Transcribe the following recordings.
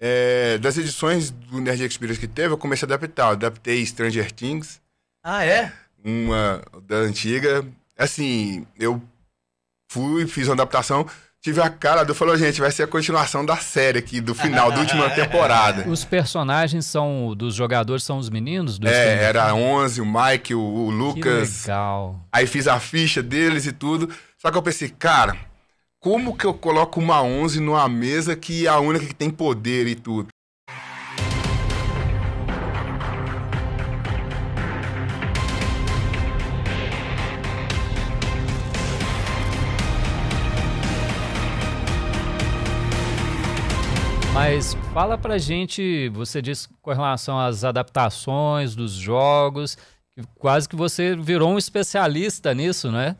É, das edições do Nerd Experience que teve, eu comecei a adaptar. Eu adaptei Stranger Things. Ah, é? Uma da antiga. Assim, eu fui, fiz uma adaptação tive a cara do falou, gente, vai ser a continuação da série aqui, do final, da última temporada. Os personagens são, dos jogadores são os meninos? Do é, era 11, o Mike, o, o Lucas. Que legal. Aí fiz a ficha deles e tudo. Só que eu pensei, cara, como que eu coloco uma 11 numa mesa que é a única que tem poder e tudo? Mas fala pra gente, você disse com relação às adaptações dos jogos, quase que você virou um especialista nisso, né?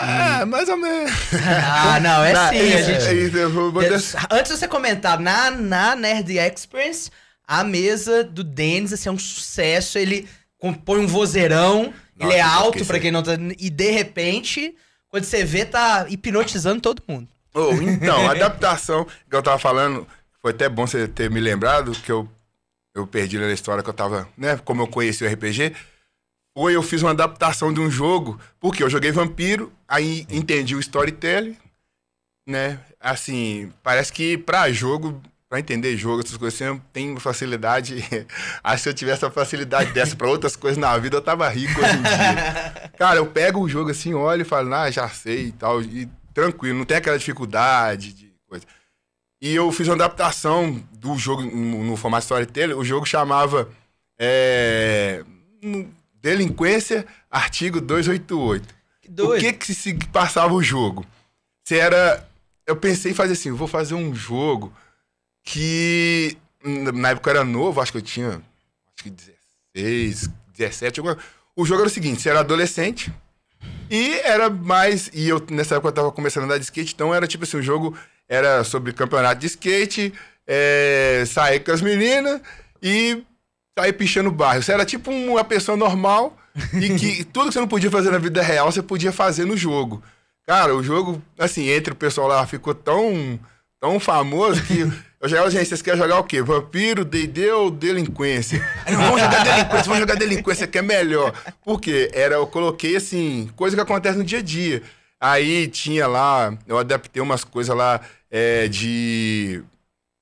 É, mais ou menos. Ah, não, é tá, sim. a gente... É vou... Antes de você comentar, na, na Nerd Experience, a mesa do Denis assim, é um sucesso. Ele compõe um vozeirão, Nossa, ele é alto para quem não tá. E de repente, quando você vê, tá hipnotizando todo mundo. Oh, então, adaptação, que eu tava falando, foi até bom você ter me lembrado que eu, eu perdi na história que eu tava, né? Como eu conheci o RPG foi eu fiz uma adaptação de um jogo, porque eu joguei vampiro, aí entendi o storytelling, né? Assim, parece que para jogo, para entender jogo, essas coisas, assim, tem facilidade. Acho que ah, se eu tivesse a facilidade dessa para outras coisas na vida, eu tava rico hoje em dia. Cara, eu pego o jogo assim, olho e falo, ah, já sei e tal, e tranquilo, não tem aquela dificuldade de coisa. E eu fiz uma adaptação do jogo no, no formato storytelling, o jogo chamava. É, eh, no, Delinquência, artigo 288. Que doido. O que que se passava o jogo? Se era... Eu pensei em fazer assim, vou fazer um jogo que... Hum, na época eu era novo, acho que eu tinha... Acho que 16, 17, alguma... O jogo era o seguinte, você era adolescente e era mais... E eu, nessa época, eu tava começando a andar de skate, então era tipo assim, o jogo era sobre campeonato de skate, é, sair com as meninas e sair pichando o bairro. Você era tipo uma pessoa normal e que tudo que você não podia fazer na vida real, você podia fazer no jogo. Cara, o jogo, assim, entre o pessoal lá ficou tão, tão famoso que eu já gente, vocês querem jogar o quê? Vampiro, D&D ou delinquência? vamos jogar delinquência, vamos jogar delinquência, que é melhor. Porque era, eu coloquei, assim, coisa que acontece no dia a dia. Aí tinha lá, eu adaptei umas coisas lá é, de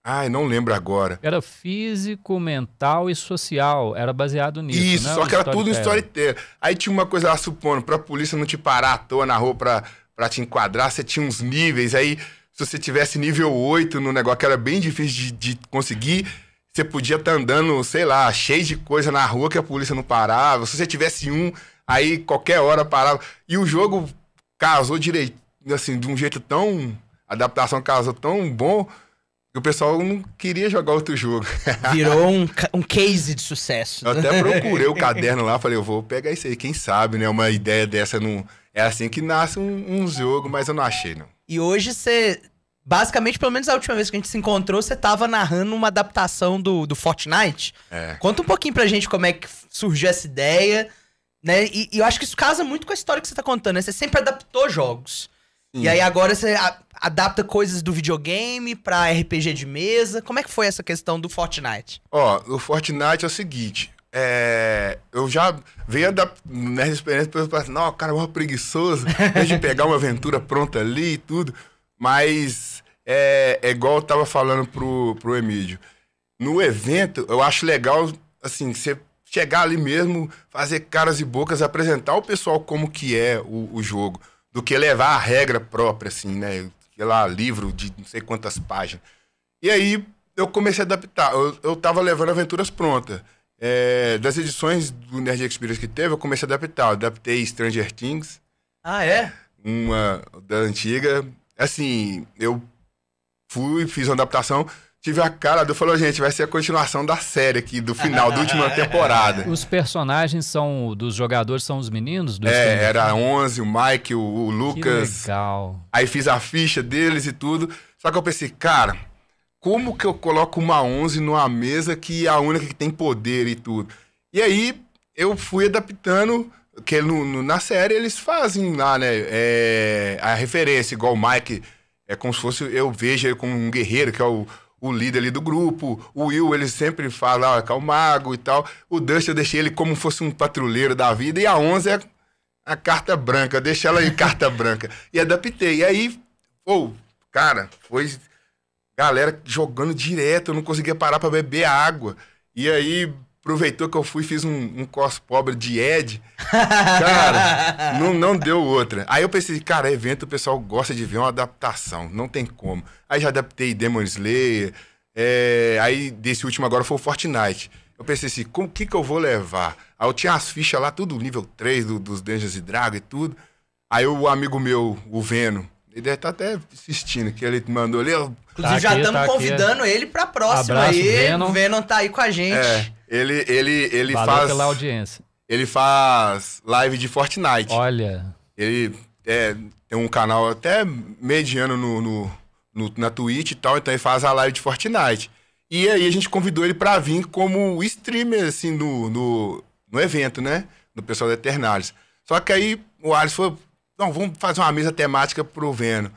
Ai, não lembro agora. Era físico, mental e social. Era baseado nisso. Isso, né? só que era tudo em storytelling. Aí tinha uma coisa lá, supondo, pra polícia não te parar à toa na rua pra, pra te enquadrar, você tinha uns níveis. Aí, se você tivesse nível 8 no negócio, que era bem difícil de, de conseguir, você podia estar tá andando, sei lá, cheio de coisa na rua que a polícia não parava. Se você tivesse um, aí qualquer hora parava. E o jogo casou direito, assim, de um jeito tão. A adaptação casou tão bom o pessoal não queria jogar outro jogo. Virou um, um case de sucesso. Eu até procurei o caderno lá, falei, eu vou pegar isso aí, quem sabe, né? Uma ideia dessa não. É assim que nasce um, um jogo, mas eu não achei, não. E hoje você. Basicamente, pelo menos a última vez que a gente se encontrou, você estava narrando uma adaptação do, do Fortnite. É. Conta um pouquinho pra gente como é que surgiu essa ideia, né? E, e, eu acho que isso casa muito com a história que você tá contando, né? Você sempre adaptou jogos. Sim. E hum. aí agora você adapta coisas do videogame para RPG de mesa. Como é que foi essa questão do Fortnite? Ó, o Fortnite é o seguinte. É, eu já venho da, nessa né, experiência, pessoas falam assim, não, cara, eu preguiçoso, de pegar uma aventura pronta ali e tudo. Mas é, é, igual eu tava falando pro, pro Emílio. No evento, eu acho legal, assim, você chegar ali mesmo, fazer caras e bocas, apresentar o pessoal como que é o, o jogo do que levar a regra própria, assim, né? Sei lá, livro de não sei quantas páginas. E aí eu comecei a adaptar. Eu, eu tava levando Aventuras Prontas. É, das edições do Nerd Experience que teve, eu comecei a adaptar. Eu adaptei Stranger Things. Ah, é? Uma da antiga. Assim, eu fui, fiz uma adaptação tive a cara do falou, gente, vai ser a continuação da série aqui, do final, da última temporada. Os personagens são, dos jogadores são os meninos? é, filmes? era 11, o Mike, o, o Lucas. Que legal. Aí fiz a ficha deles e tudo. Só que eu pensei, cara, como que eu coloco uma 11 numa mesa que é a única que tem poder e tudo? E aí eu fui adaptando, que no, no, na série eles fazem lá, né, é, a referência, igual o Mike... É como se fosse, eu vejo ele como um guerreiro, que é o, o líder ali do grupo. O Will, ele sempre fala, ah, é o mago e tal. O Dust, eu deixei ele como fosse um patrulheiro da vida. E a onze é a carta branca. Eu deixei ela em carta branca. E adaptei. E aí, pô, cara, foi galera jogando direto. Eu não conseguia parar para beber água. E aí, Aproveitou que eu fui fiz um, um cos pobre de Ed. Cara, não, não deu outra. Aí eu pensei, cara, evento o pessoal gosta de ver uma adaptação, não tem como. Aí já adaptei Demon Slayer, é, aí desse último agora foi o Fortnite. Eu pensei assim, o que que eu vou levar? Aí eu tinha as fichas lá, tudo nível 3 do, dos Dungeons e Dragons e tudo. Aí o amigo meu, o Veno, ele deve estar tá até assistindo, que ele mandou ali. Inclusive, tá já estamos tá convidando aqui. ele para próxima. Abraço, aí, Venom. o Venom tá aí com a gente. É. Ele, ele, ele Valeu faz. pela audiência. Ele faz live de Fortnite. Olha. Ele é, tem um canal até mediano no, no, no, na Twitch e tal, então ele faz a live de Fortnite. E aí a gente convidou ele para vir como streamer, assim, no, no, no evento, né? Do pessoal da Eternalis. Só que aí o Alisson falou, não, vamos fazer uma mesa temática pro Veno,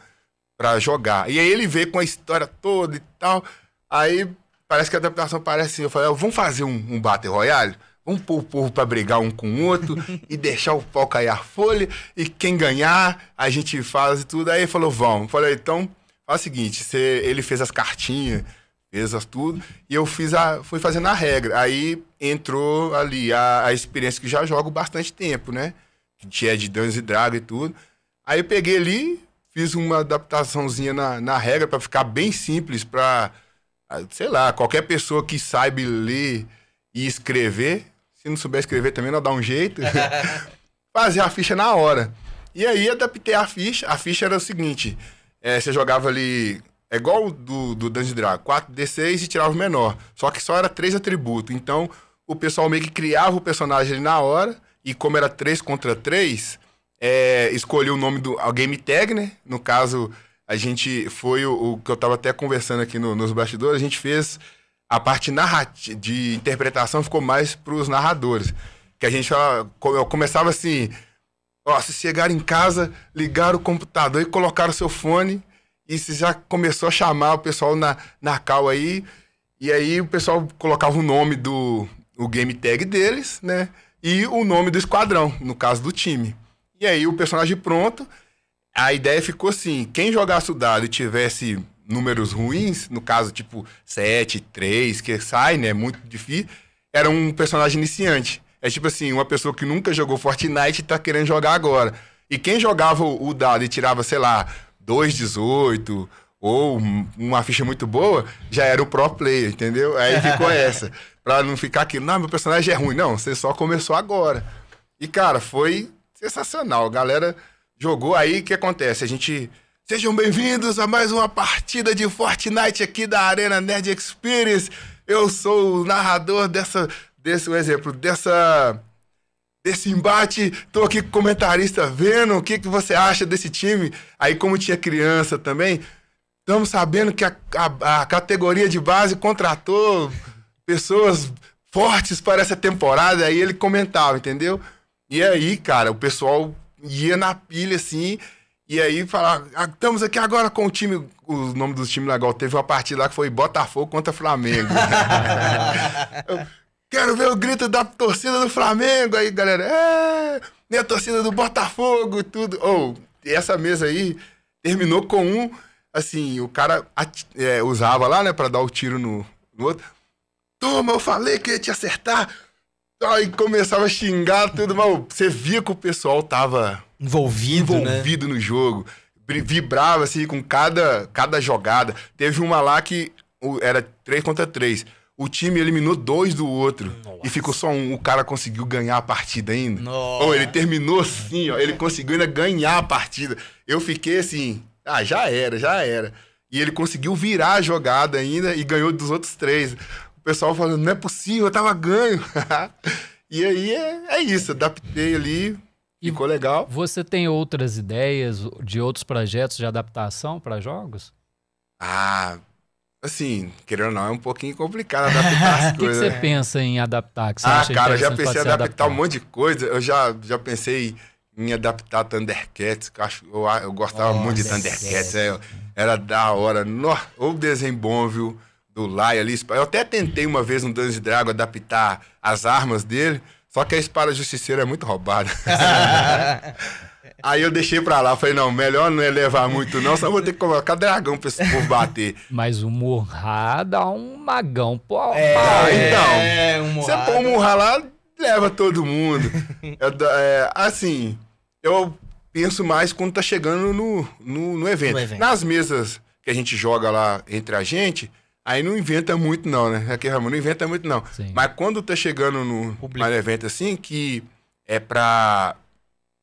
pra jogar. E aí ele veio com a história toda e tal. Aí Parece que a adaptação parece. Eu falei, ah, vamos fazer um, um Battle Royale? Vamos pôr o povo para brigar um com o outro e deixar o pau cair a folha. E quem ganhar, a gente faz e tudo. Aí ele falou, vamos. Eu falei, então, faz o seguinte: você, ele fez as cartinhas, fez as tudo. E eu fiz a, fui fazendo a regra. Aí entrou ali a, a experiência que já jogo bastante tempo, né? Que é de Dungeons Dragons e tudo. Aí eu peguei ali, fiz uma adaptaçãozinha na, na regra para ficar bem simples, para ah, sei lá, qualquer pessoa que saiba ler e escrever, se não souber escrever também, não dá um jeito, fazer a ficha na hora. E aí adaptei a ficha. A ficha era o seguinte: é, você jogava ali. É igual do, do Dungeon Dragon, 4D6 e tirava o menor. Só que só era três atributos. Então, o pessoal meio que criava o personagem ali na hora. E como era 3 contra 3, é, escolheu o nome do a game tag, né? No caso, a gente foi o, o que eu estava até conversando aqui no, nos bastidores, a gente fez a parte de interpretação ficou mais para os narradores, que a gente eu começava assim, ó, se chegar em casa, ligar o computador e colocar o seu fone e se já começou a chamar o pessoal na na cal aí, e aí o pessoal colocava o nome do o game tag deles, né? E o nome do esquadrão, no caso do time. E aí o personagem pronto, a ideia ficou assim: quem jogasse o dado e tivesse números ruins, no caso, tipo 7, 3, que sai, né? Muito difícil, era um personagem iniciante. É tipo assim, uma pessoa que nunca jogou Fortnite e tá querendo jogar agora. E quem jogava o dado e tirava, sei lá, 2,18 ou uma ficha muito boa, já era o pro player, entendeu? Aí ficou essa. Pra não ficar aqui, não, meu personagem é ruim. Não, você só começou agora. E, cara, foi sensacional. A galera jogou aí, o que acontece? A gente. Sejam bem-vindos a mais uma partida de Fortnite aqui da Arena Nerd Experience. Eu sou o narrador dessa. desse um exemplo, dessa. Desse embate, tô aqui com o comentarista vendo o que, que você acha desse time. Aí, como tinha criança também, estamos sabendo que a, a, a categoria de base contratou pessoas fortes para essa temporada. Aí ele comentava, entendeu? E aí, cara, o pessoal ia na pilha, assim. E aí falar, ah, estamos aqui agora com o time, o nome dos times legal teve uma partida lá que foi Botafogo contra Flamengo. eu, quero ver o grito da torcida do Flamengo aí, galera. É, minha né, a torcida do Botafogo, e tudo. Ou, oh, essa mesa aí terminou com um, assim, o cara é, usava lá, né, para dar o tiro no, no outro. Toma, eu falei que ia te acertar. Aí começava a xingar tudo, mas você via que o pessoal tava envolvido, né? envolvido né? no jogo. Vibrava assim com cada, cada jogada. Teve uma lá que era 3 contra 3. O time eliminou dois do outro Nossa. e ficou só um. O cara conseguiu ganhar a partida ainda. Ou ele terminou assim, ó. Ele conseguiu ainda ganhar a partida. Eu fiquei assim, ah, já era, já era. E ele conseguiu virar a jogada ainda e ganhou dos outros três. O pessoal falando, não é possível, eu tava ganho. e aí é, é isso, adaptei ali, e ficou legal. Você tem outras ideias de outros projetos de adaptação para jogos? Ah, assim, querendo ou não, é um pouquinho complicado adaptar as coisas. O que, você pensa em adaptar? ah, cara, eu já pensei em adaptar, adaptar um monte de coisa. Eu já, já pensei em adaptar Thundercats, que eu, acho, eu, eu gostava oh, muito de Thundercats. É. É, era da hora. ou desenho bom, viu? do Lai ali. Eu até tentei uma vez no Dungeons Drago adaptar as armas dele, só que a espada justiceira é muito roubada. Aí eu deixei pra lá, falei, não, melhor não elevar muito não, só vou ter que colocar dragão pra esse povo bater. Mas o Murra dá um magão, pô. É, ah, então, se é, você um pôr o Murra lá, leva todo mundo. eu, é, assim, eu penso mais quando tá chegando no, no, no evento. no evento. Nas mesas que a gente joga lá entre a gente, Aí não inventa muito, não, né? Aqui, Ramon, não inventa muito, não. Sim. Mas quando tá chegando no maior evento assim, que é pra,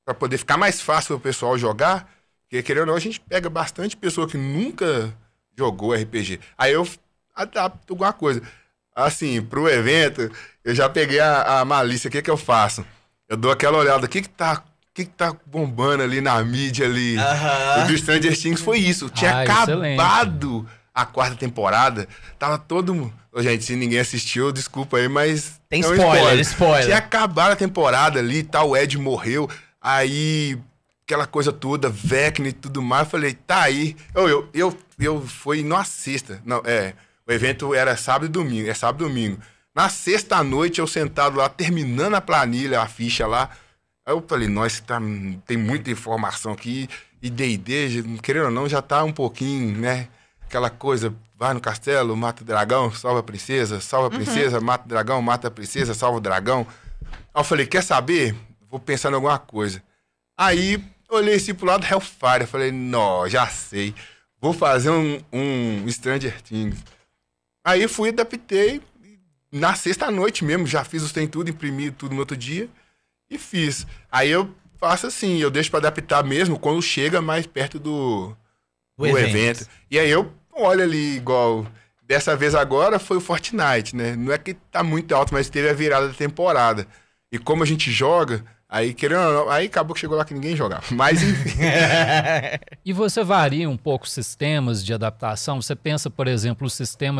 pra poder ficar mais fácil pro pessoal jogar, porque querendo ou não, a gente pega bastante pessoa que nunca jogou RPG. Aí eu adapto alguma coisa. Assim, pro evento, eu já peguei a, a malícia, o que que eu faço? Eu dou aquela olhada, o que que tá o que, que tá bombando ali na mídia ali? Uh -huh. O do Stranger Things foi isso. Tinha ah, acabado excelente a quarta temporada, tava todo mundo. Gente, se ninguém assistiu, desculpa aí, mas. Tem é spoiler, é spoiler. spoiler. Tinha acabado a temporada ali tal, tá, o Ed morreu. Aí, aquela coisa toda, Vecna e tudo mais. Eu falei, tá aí. Eu, eu, eu, eu fui na sexta. Não, é. O evento era sábado e domingo. É sábado e domingo. Na sexta noite, eu sentado lá, terminando a planilha, a ficha lá. Aí eu falei, nossa, tá, tem muita informação aqui. E D&D, querendo ou não, já tá um pouquinho, né? aquela coisa, vai no castelo, mata o dragão, salva a princesa, salva a uhum. princesa, uhum. mata o dragão, mata a princesa, salva o dragão. Aí eu falei, quer saber? Vou pensar em alguma coisa. Aí olhei assim pro lado Hellfire, eu falei, não, já sei. Vou fazer um, um Stranger Things. Aí fui, adaptei, na sexta noite mesmo, já fiz os tem tudo, imprimi tudo no outro dia e fiz. Aí eu faço assim, eu deixo para adaptar mesmo quando chega mais perto do, do evento. evento. E aí eu olha ali igual. Dessa vez agora foi o Fortnite, né? Não é que tá muito alto, mas teve a virada da temporada. E como a gente joga, aí querendo ou não, aí acabou que chegou lá que ninguém jogava. Mas enfim. e você varia um pouco os sistemas de adaptação? Você pensa, por exemplo, o sistema